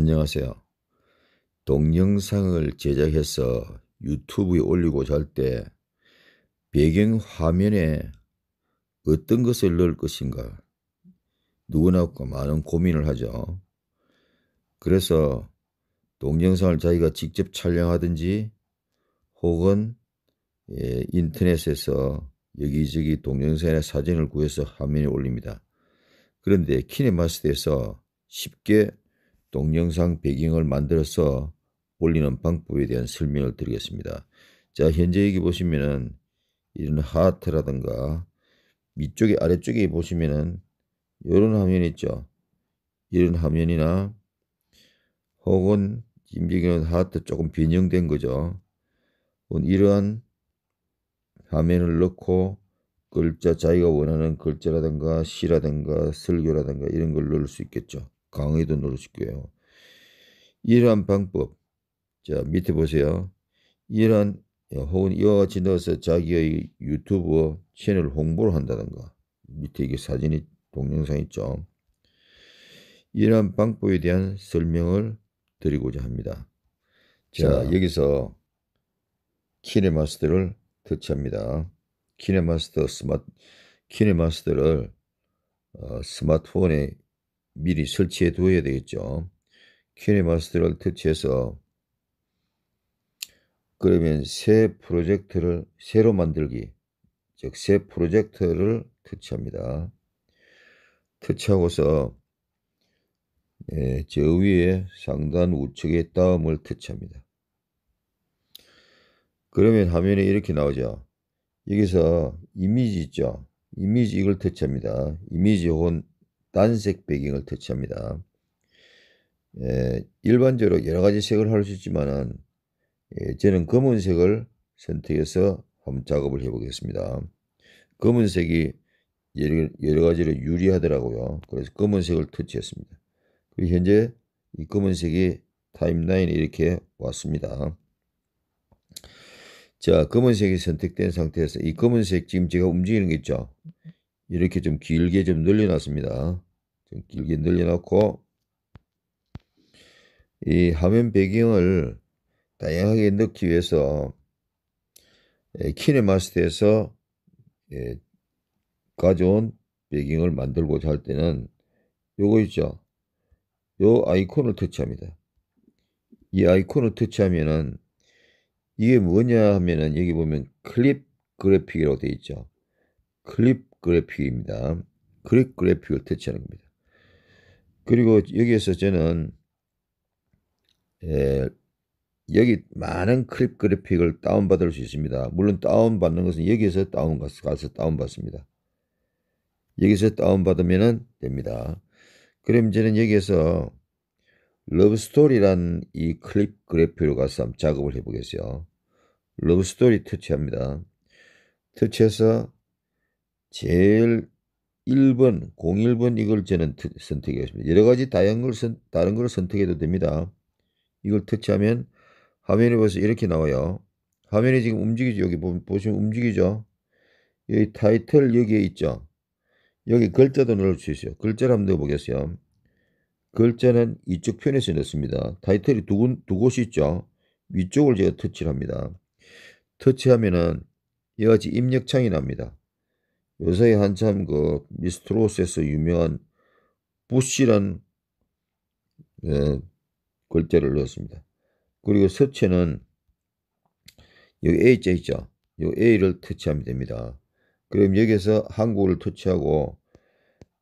안녕하세요. 동영상을 제작해서 유튜브에 올리고자 할 때 배경 화면에 어떤 것을 넣을 것인가 누구나 많은 고민을 하죠. 그래서 동영상을 자기가 직접 촬영하든지 혹은 예, 인터넷에서 여기저기 동영상의 사진을 구해서 화면에 올립니다. 그런데 키네마스터에서 쉽게 동영상 배경을 만들어서 올리는 방법에 대한 설명을 드리겠습니다. 자 현재 여기 보시면은 이런 하트라든가 위쪽에 아래쪽에 보시면은 이런 화면 있죠. 이런 화면이나 혹은 임비기는 하트 조금 변형된 거죠. 이러한 화면을 넣고 글자 자기가 원하는 글자라든가 시라든가 설교라든가 이런 걸 넣을 수 있겠죠. 강의도 누르실 있고요. 이러한 방법, 자 밑에 보세요. 이러한 혹은 이와 같이 넣어서 자기의 유튜브 채널 홍보를 한다든가 밑에 이게 사진이 동영상 있죠. 이러한 방법에 대한 설명을 드리고자 합니다. 자, 자 여기서 키네마스터를 터치합니다. 키네마스터 스마트 키네마스터를 어, 스마트폰에 미리 설치해 두어야 되겠죠. Q&A 마스터를 터치해서 그러면 새 프로젝트를 새로 만들기 즉 새 프로젝트를 터치합니다. 터치하고서 예, 저 위에 상단 우측의 다음을 터치합니다. 그러면 화면에 이렇게 나오죠. 여기서 이미지 있죠. 이미지 이걸 터치합니다. 이미지 혹은 단색 배경을 터치합니다. 예, 일반적으로 여러 가지 색을 할 수 있지만은 예, 저는 검은색을 선택해서 한번 작업을 해보겠습니다. 검은색이 여러, 가지로 유리하더라고요. 그래서 검은색을 터치했습니다. 그리고 현재 이 검은색이 타임라인에 이렇게 왔습니다. 자, 검은색이 선택된 상태에서 이 검은색 지금 제가 움직이는 게 있죠. 이렇게 좀 길게 좀 늘려놨습니다. 좀 길게 늘려놓고 이 화면 배경을 다양하게 넣기 위해서 예, 키네마스터에서 예, 가져온 배경을 만들고자 할 때는 요거 있죠. 요 아이콘을 터치합니다. 이 아이콘을 터치하면은 이게 뭐냐 하면은 여기 보면 클립 그래픽이라고 되어 있죠. 클립 그래픽입니다. 그립 그래픽을 대체하는 겁니다. 그리고 여기에서 저는 예, 여기 많은 클립 그래픽을 다운받을 수 있습니다. 물론 다운받는 것은 여기에서 다운가서 다운받습니다. 여기서 다운받으면 됩니다. 그럼 저는 여기에서 러브스토리란 이 클립 그래픽으로 가서 작업을 해보겠어요. 러브스토리 터치합니다. 터치해서 제일 1번, 01번 이걸 저는 선택했습니다. 여러 가지 다른 걸, 선, 다른 걸 선택해도 됩니다. 이걸 터치하면 화면에 벌써 이렇게 나와요. 화면이 지금 움직이죠. 여기 보시면 움직이죠. 여기 타이틀 여기에 있죠. 여기 글자도 넣을 수 있어요. 글자를 한번 넣어보겠어요. 글자는 이쪽 편에서 넣습니다. 타이틀이 두, 곳, 두 곳이 있죠. 위쪽을 제가 터치를 합니다. 터치하면은 여기 입력창이 납니다. 요새 한참 그 미스트롯에서 유명한 부시란 예, 글자를 넣었습니다. 그리고 서체는 여기 A자 있죠. 요 A를 터치하면 됩니다. 그럼 여기서 에 한국을 터치하고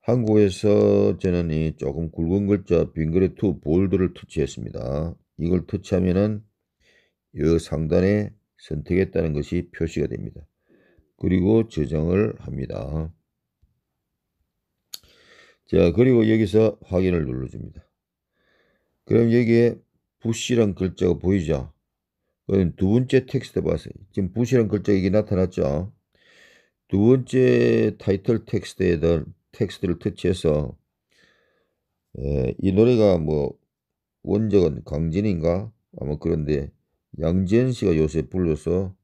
한국에서 저는 이 조금 굵은 글자 빙그레 투 볼드를 터치했습니다. 이걸 터치하면은 이 상단에 선택했다는 것이 표시가 됩니다. 그리고 저장을 합니다. 자 그리고 여기서 확인을 눌러줍니다. 그럼 여기에 부시란 글자가 보이죠? 그럼 두 번째 텍스트 봐서 지금 부시란 글자 이기 나타났죠? 두 번째 타이틀 텍스트에 대한 텍스트를 터치해서 예, 이 노래가 뭐 원작은 강진인가 아마 그런데 양지현 씨가 요새 불러서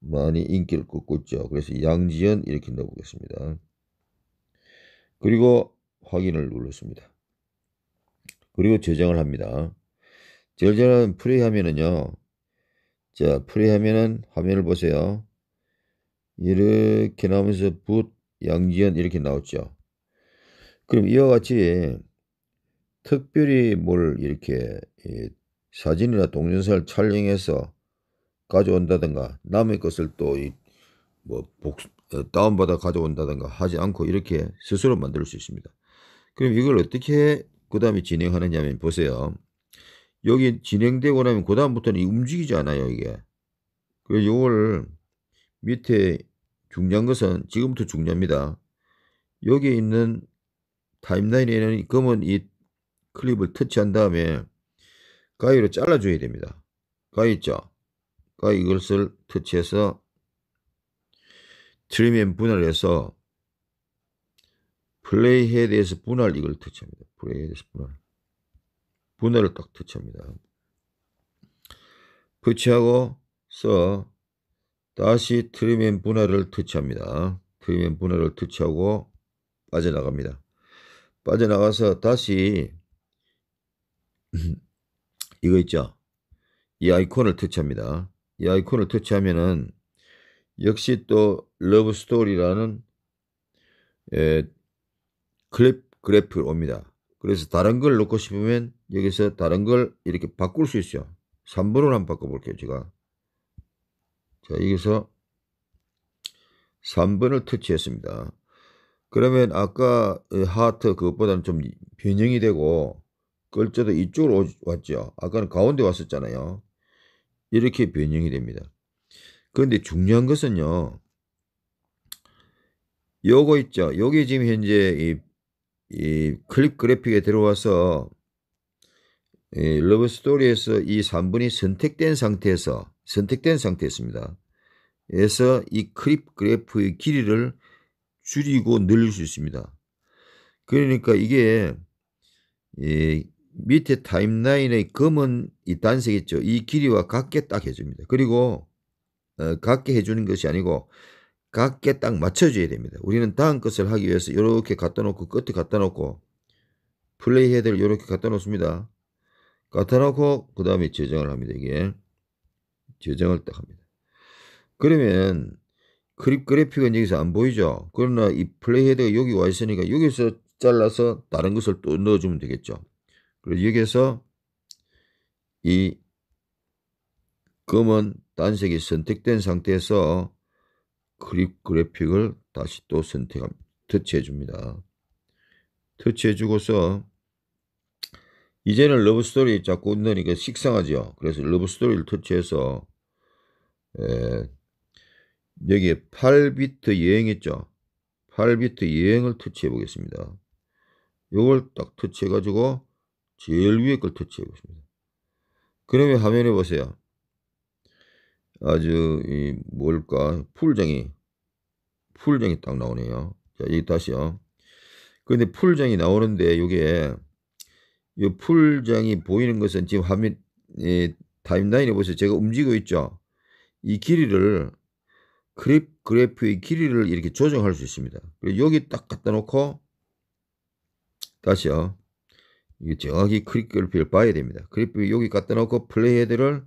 많이 인기를 끌고 있죠. 그래서 양지연 이렇게 넣어보겠습니다. 그리고 확인을 눌렀습니다. 그리고 저장을 합니다. 절전한 프레이 하면은요. 자, 프레이 하면은 화면을 보세요. 이렇게 나오면서 붓, 양지연 이렇게 나왔죠. 그럼 이와 같이 특별히 뭘 이렇게 예, 사진이나 동영상을 촬영해서 가져온다든가 남의 것을 또뭐 어, 다운받아 가져온다든가 하지 않고 이렇게 스스로 만들 수 있습니다. 그럼 이걸 어떻게 그 다음에 진행하느냐 면 보세요. 여기 진행되고 나면 그 다음부터는 움직이지 않아요 이게. 그래서 이걸 밑에 중요한 것은 지금부터 중요합니다. 여기 있는 타임라인에는 검은 이 클립을 터치한 다음에 가위로 잘라줘야 됩니다. 가위 있죠? 그러니까 이것을 터치해서 트리맨 분할을 해서 플레이 헤드에서 분할 이걸 터치합니다. 플레이 헤드에서 분할. 분할을 딱 터치합니다. 터치하고서 다시 트리맨 분할을 터치합니다. 트리맨 분할을 터치하고 빠져나갑니다. 빠져나가서 다시 이거 있죠? 이 아이콘을 터치합니다. 이 아이콘을 터치하면은 역시 또 러브 스토리라는 에, 클립 그래프 옵니다. 그래서 다른 걸 넣고 싶으면 여기서 다른 걸 이렇게 바꿀 수 있어요. 3번으로 한번 바꿔볼게요. 제가 자 여기서 3번을 터치했습니다. 그러면 아까 하트 그것보다는 좀 변형이 되고 글자도 이쪽으로 왔죠. 아까는 가운데 왔었잖아요. 이렇게 변형이 됩니다. 그런데 중요한 것은요. 요거 있죠. 요게 지금 현재 이, 이 클립 그래픽에 들어와서 예, 이 러브 스토리에서 이 3분이 선택된 상태에서 선택된 상태였습니다. 에서 이 클립 그래프의 길이를 줄이고 늘릴 수 있습니다. 그러니까 이게 이 예, 밑에 타임라인의 검은 이 단색있죠. 이 길이와 같게 딱 해줍니다. 그리고 어, 같게 해주는 것이 아니고 같게 딱 맞춰줘야 됩니다. 우리는 다음 것을 하기 위해서 이렇게 갖다 놓고 끝에 갖다 놓고 플레이 헤드를 이렇게 갖다 놓습니다. 갖다 놓고 그 다음에 재정을 합니다. 이게 재정을딱 합니다. 그러면 그립 그래픽은 여기서 안 보이죠. 그러나 이 플레이 헤드가 여기 와 있으니까 여기서 잘라서 다른 것을 또 넣어주면 되겠죠. 그리고 여기에서 이 검은 단색이 선택된 상태에서 그립 그래픽을 다시 또선택합니 터치해 줍니다. 터치해 주고서 이제는 러브스토리 자꾸 넣으니까 식상하죠. 그래서 러브스토리를 터치해서 에, 여기에 8비트 여행 있죠. 8비트 여행을 터치해 보겠습니다. 이걸 딱 터치해 가지고 제일 위에 걸 터치해 보십니다. 그러면 화면에 보세요. 아주 이 뭘까 풀장이풀장이딱 나오네요. 자 여기 다시요. 그런데 풀장이 나오는데 이게 이 풀장이 보이는 것은 지금 화면 에 타임라인에 보세요. 제가 움직이고 있죠. 이 길이를 그래프, 의 길이를 이렇게 조정할 수 있습니다. 여기 딱 갖다 놓고 다시요. 이게 정확히 크립 그래프를 봐야 됩니다. 그래프 여기 갖다 놓고 플레이 헤드를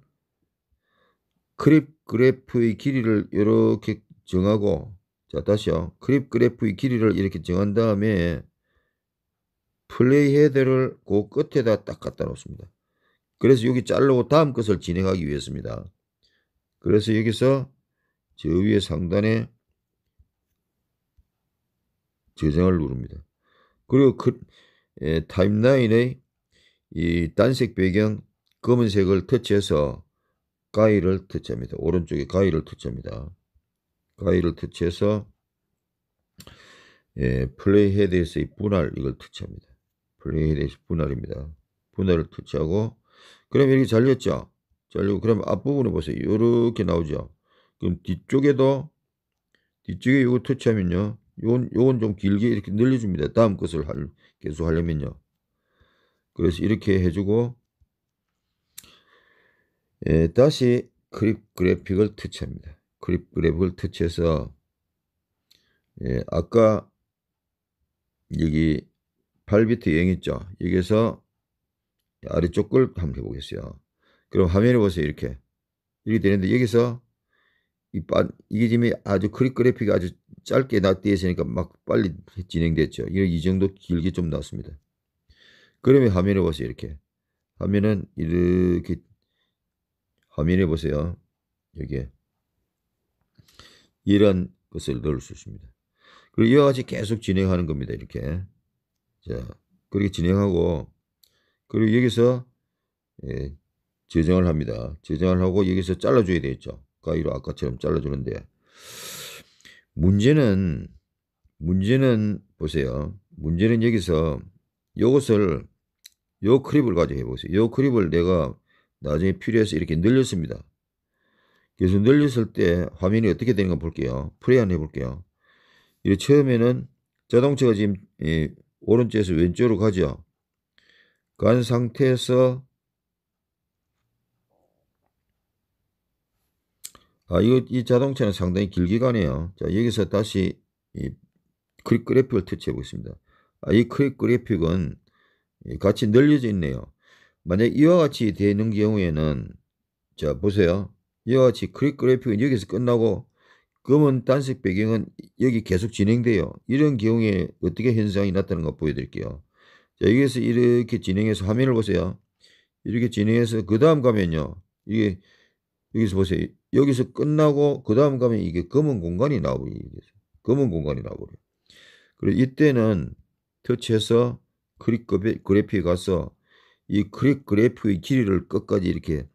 크립 그래프의 길이를 이렇게 정하고 자 다시요. 크립 그래프의 길이를 이렇게 정한 다음에 플레이 헤드를 그 끝에다 딱 갖다 놓습니다. 그래서 여기 자르고 다음 것을 진행하기 위해서입니다. 그래서 여기서 저 위에 상단에 저장을 누릅니다. 그리고 그, 에, 예, 타임라인의 이 단색 배경 검은색을 터치해서 가위를 터치합니다. 오른쪽에 가위를 터치합니다. 가위를 터치해서 예, 플레이 헤드에서의 분할 이걸 터치합니다. 플레이 헤드에서 분할입니다. 분할을 터치하고 그럼 이렇게 잘렸죠? 잘리고 그럼 앞부분을 보세요. 이렇게 나오죠? 그럼 뒤쪽에도 뒤쪽에 이거 터치하면요. 요건, 요건 좀 길게 이렇게 늘려줍니다. 다음 것을 할, 계속 하려면요. 그래서 이렇게 해주고, 예, 다시 크립 그래픽을 터치합니다. 크립 그래픽을 터치해서, 예, 아까 여기 8비트 0 있죠? 여기서 에 아래쪽 을 한번 해보겠어요. 그럼 화면을 보세요. 이렇게. 이렇게 되는데 여기서 이 빠, 이게 지금 아주 크립 그래픽이 아주 짧게 낮대에 있으니까 막 빨리 진행됐죠. 이 정도 길게 좀 나왔습니다. 그러면 화면에 보세요. 이렇게. 화면은 이렇게 화면에 보세요. 여기에 이런 것을 넣을 수 있습니다. 그리고 이와 같이 계속 진행하는 겁니다. 이렇게. 자, 그렇게 진행하고 그리고 여기서 예, 저장을 합니다. 저장을 하고 여기서 잘라줘야 되겠죠. 가위로 아까처럼 잘라주는데 문제는 문제는 보세요. 문제는 여기서 요것을 요 크립을 가지고 해보세요. 요 크립을 내가 나중에 필요해서 이렇게 늘렸습니다. 그래서 늘렸을 때 화면이 어떻게 되는가 볼게요. 프레이한 해볼게요. 이 처음에는 자동차가 지금 예, 오른쪽에서 왼쪽으로 가죠. 간 상태에서 아, 이거, 이 자동차는 상당히 길게 가네요. 자, 여기서 다시 이 크립 그래픽을 터치해 보겠습니다. 아, 이 크립 그래픽은 같이 늘려져 있네요. 만약 이와 같이 되는 경우에는, 자, 보세요. 이와 같이 크립 그래픽은 여기서 끝나고, 검은 단색 배경은 여기 계속 진행돼요. 이런 경우에 어떻게 현상이 나타나는 가 보여드릴게요. 자, 여기서 이렇게 진행해서 화면을 보세요. 이렇게 진행해서, 그 다음 가면요. 이게, 여기서 보세요. 여기서 끝나고 그 다음 가면 이게 검은 공간이 나오버 검은 공간이 나오고요 그리고 이때는 터치해서 크릭 그래프에 가서 이그릭 그래프의 길이를 끝까지 이렇게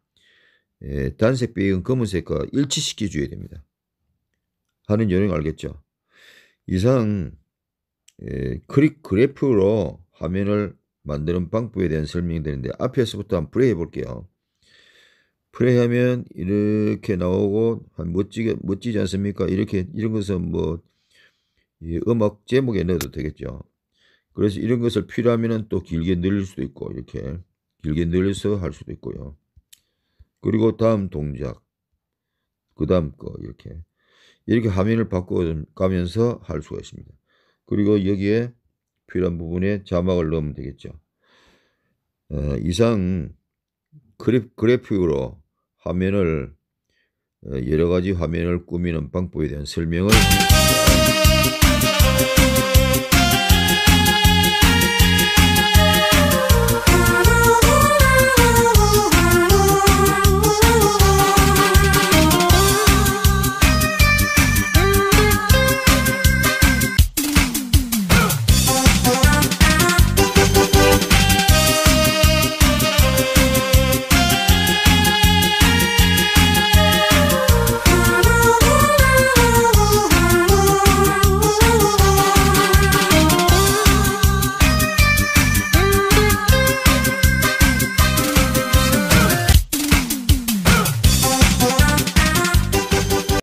예, 단색 배경 검은색과 일치시켜 줘야 됩니다. 하는 요령 알겠죠? 이상 예, 크릭 그래프로 화면을 만드는 방법에 대한 설명이 되는데 앞에서부터 한번 플레이 해볼게요. 프레이하면 이렇게 나오고 멋지게 멋지지 않습니까? 이렇게 이런 것은 뭐 음악 제목에 넣어도 되겠죠. 그래서 이런 것을 필요하면또 길게 늘릴 수도 있고 이렇게 길게 늘려서 할 수도 있고요. 그리고 다음 동작 그 다음 거 이렇게 이렇게 화면을 바꿔가면서 할 수가 있습니다. 그리고 여기에 필요한 부분에 자막을 넣으면 되겠죠. 어, 이상 그래 그래픽으로 화면을 어, 여러 가지 화면을 꾸미는 방법에 대한 설명을